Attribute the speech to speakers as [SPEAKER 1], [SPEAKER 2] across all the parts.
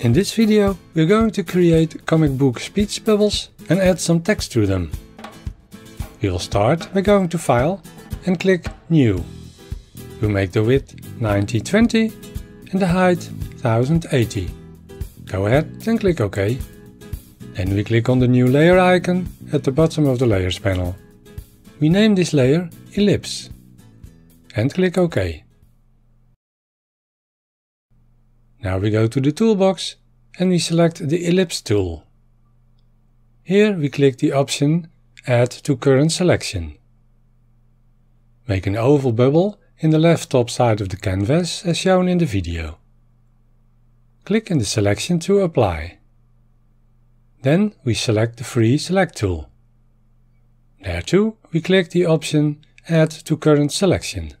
[SPEAKER 1] In this video we're going to create comic book speech bubbles and add some text to them. We'll start by going to File and click New. We make the width 9020 and the height 1080. Go ahead and click OK. Then we click on the new layer icon at the bottom of the layers panel. We name this layer Ellipse and click OK. Now we go to the toolbox and we select the ellipse tool. Here we click the option Add to current selection. Make an oval bubble in the left top side of the canvas as shown in the video. Click in the selection to apply. Then we select the free select tool. There too we click the option Add to current selection.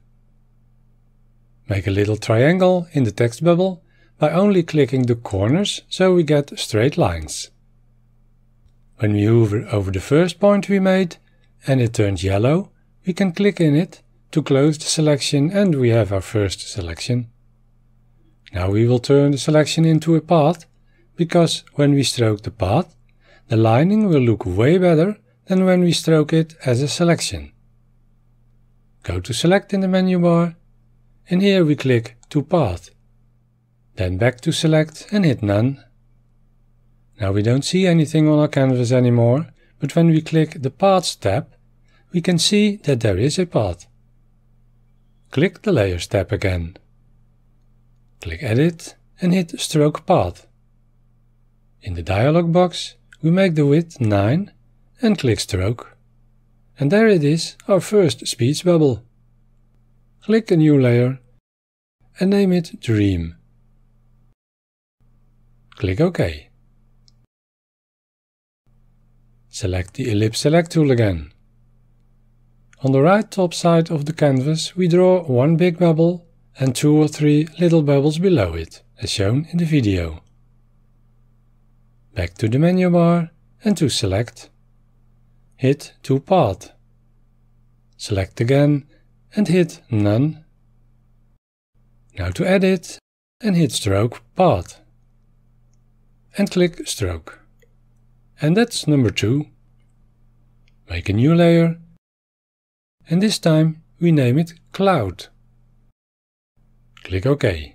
[SPEAKER 1] Make a little triangle in the text bubble by only clicking the corners so we get straight lines. When we hover over the first point we made and it turns yellow, we can click in it to close the selection and we have our first selection. Now we will turn the selection into a path, because when we stroke the path, the lining will look way better than when we stroke it as a selection. Go to select in the menu bar and here we click to path. Then back to select and hit none. Now we don't see anything on our canvas anymore, but when we click the Paths tab, we can see that there is a path. Click the Layers tab again. Click Edit and hit Stroke Path. In the dialog box, we make the width 9 and click Stroke. And there it is, our first speech bubble. Click a new layer and name it Dream. Click OK. Select the Ellipse Select tool again. On the right top side of the canvas we draw one big bubble and two or three little bubbles below it, as shown in the video. Back to the menu bar and to Select. Hit to part. Select again and hit None. Now to Edit and hit Stroke part and click stroke. And that's number two. Make a new layer and this time we name it cloud. Click OK.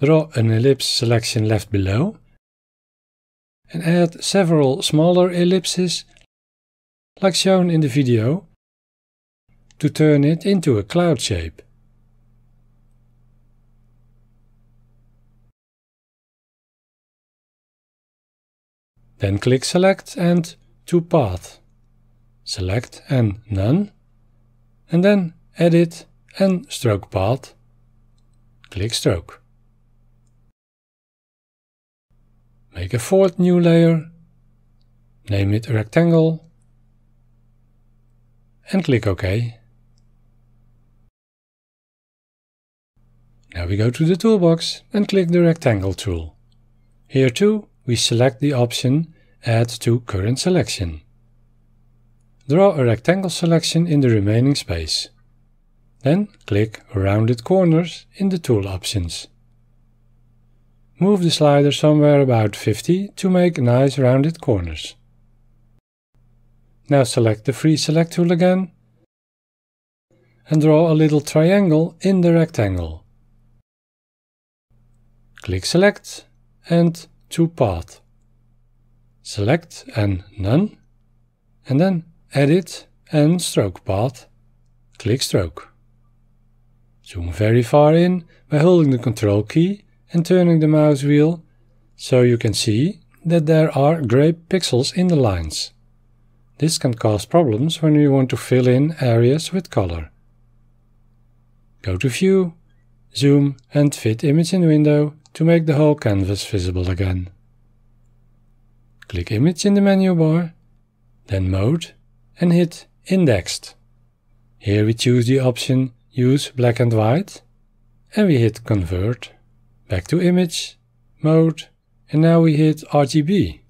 [SPEAKER 1] Draw an ellipse selection left below and add several smaller ellipses like shown in the video to turn it into a cloud shape. Then click Select and to Path. Select and None. And then Edit and Stroke Path. Click Stroke. Make a fourth new layer. Name it Rectangle. And click OK. Now we go to the toolbox and click the rectangle tool. Here too, we select the option Add to Current Selection. Draw a rectangle selection in the remaining space. Then click Rounded Corners in the Tool options. Move the slider somewhere about 50 to make nice rounded corners. Now select the Free Select tool again and draw a little triangle in the rectangle. Click Select and to path. Select and none, and then edit and stroke path. Click stroke. Zoom very far in by holding the control key and turning the mouse wheel, so you can see that there are grey pixels in the lines. This can cause problems when you want to fill in areas with color. Go to View, Zoom and Fit Image in Window to make the whole canvas visible again. Click Image in the menu bar, then Mode and hit Indexed. Here we choose the option Use Black and White and we hit Convert, back to Image, Mode and now we hit RGB.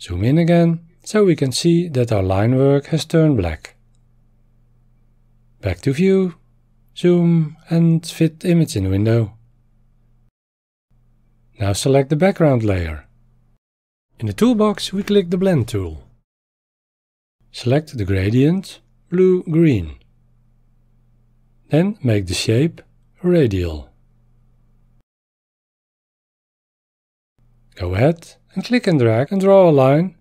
[SPEAKER 1] Zoom in again so we can see that our line work has turned black. Back to View, Zoom and Fit Image in Window. Now select the background layer. In the toolbox we click the Blend tool. Select the gradient, blue-green. Then make the shape radial. Go ahead and click and drag and draw a line,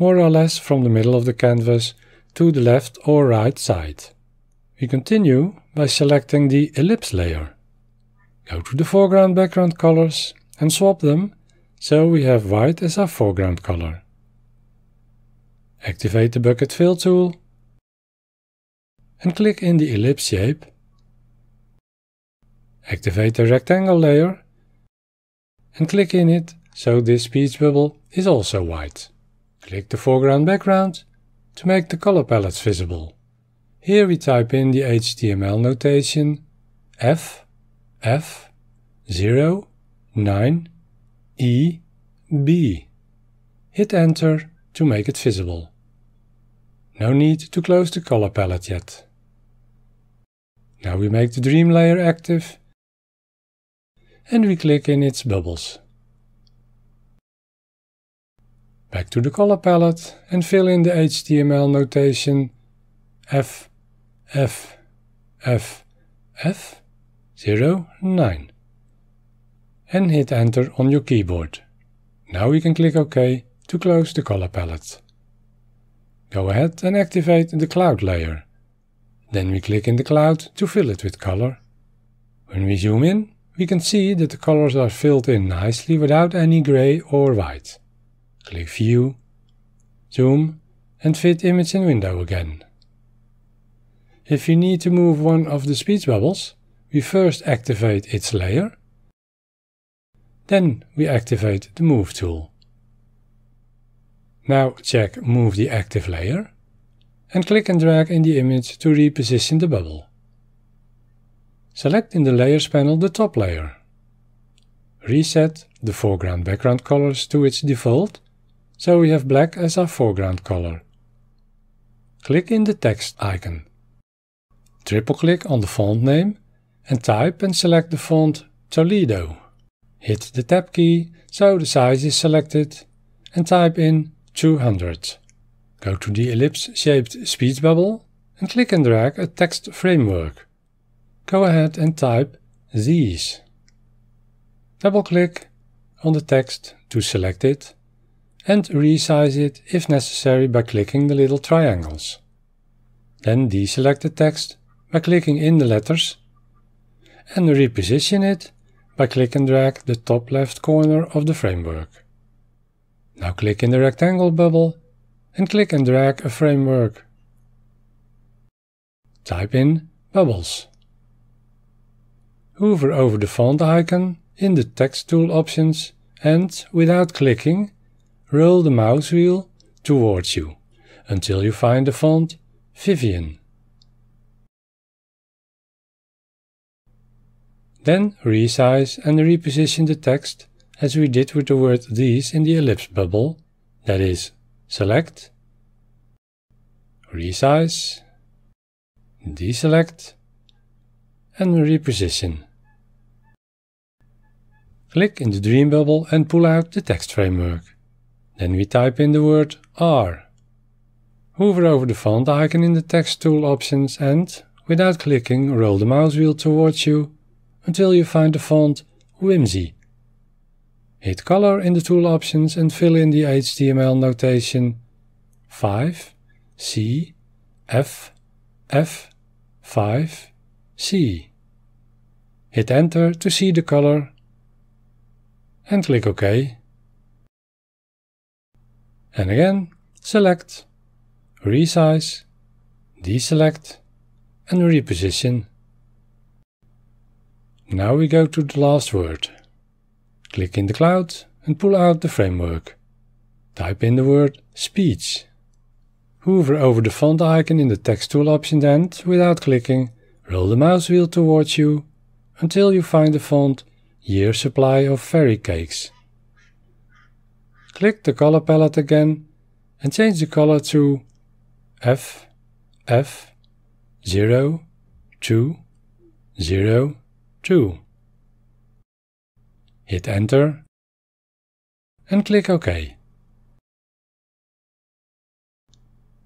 [SPEAKER 1] more or less from the middle of the canvas to the left or right side. We continue by selecting the ellipse layer. Go to the foreground background colors and swap them so we have white as our foreground color. Activate the bucket fill tool and click in the ellipse shape. Activate the rectangle layer and click in it so this speech bubble is also white. Click the foreground background to make the color palettes visible. Here we type in the HTML notation f f 0 9 E B. Hit enter to make it visible. No need to close the color palette yet. Now we make the dream layer active and we click in its bubbles. Back to the color palette and fill in the HTML notation F F F F 09 and hit enter on your keyboard. Now you can click OK to close the color palette. Go ahead and activate the cloud layer. Then we click in the cloud to fill it with color. When we zoom in, we can see that the colors are filled in nicely without any grey or white. Click View, Zoom and Fit Image in Window again. If we need to move one of the speech bubbles, we first activate its layer then we activate the Move tool. Now check Move the active layer and click and drag in the image to reposition the bubble. Select in the Layers panel the top layer. Reset the foreground background colors to its default, so we have black as our foreground color. Click in the text icon. Triple click on the font name and type and select the font Toledo. Hit the tab key so the size is selected and type in 200. Go to the ellipse-shaped speech bubble and click and drag a text framework. Go ahead and type these. Double-click on the text to select it and resize it if necessary by clicking the little triangles. Then deselect the text by clicking in the letters and reposition it by click and drag the top left corner of the framework. Now click in the rectangle bubble and click and drag a framework. Type in bubbles. Hover over the font icon in the text tool options and, without clicking, roll the mouse wheel towards you until you find the font Vivian. Then resize and reposition the text as we did with the word these in the ellipse bubble, that is, select, resize, deselect and reposition. Click in the dream bubble and pull out the text framework. Then we type in the word R. Hover over the font icon in the text tool options and, without clicking, roll the mouse wheel towards you until you find the font Whimsy. Hit color in the tool options and fill in the HTML notation 5 C F F 5 C. Hit enter to see the color and click OK. And again, select, resize, deselect and reposition. Now we go to the last word. Click in the cloud and pull out the framework. Type in the word speech. Hover over the font icon in the text tool option and, without clicking, roll the mouse wheel towards you until you find the font Year Supply of Fairy Cakes. Click the color palette again and change the color to F, F, 0, 2, 0, 2. Hit enter and click OK.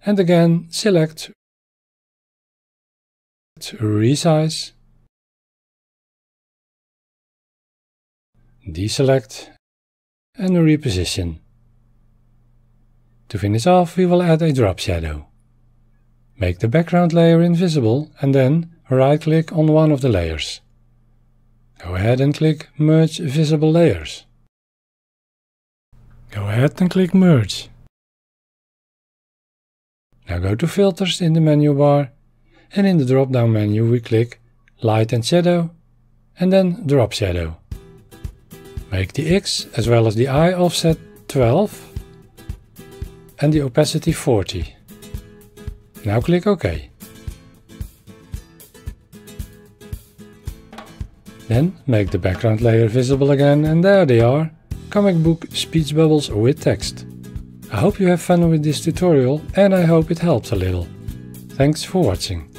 [SPEAKER 1] And again select Resize, deselect and reposition. To finish off we will add a drop shadow. Make the background layer invisible and then right click on one of the layers. Go ahead and click Merge Visible Layers. Go ahead and click Merge. Now go to Filters in the menu bar and in the drop-down menu we click Light and Shadow and then Drop Shadow. Make the X as well as the I offset 12 and the opacity 40. Now click OK. Then make the background layer visible again and there they are, comic book speech bubbles with text. I hope you have fun with this tutorial and I hope it helps a little. Thanks for watching.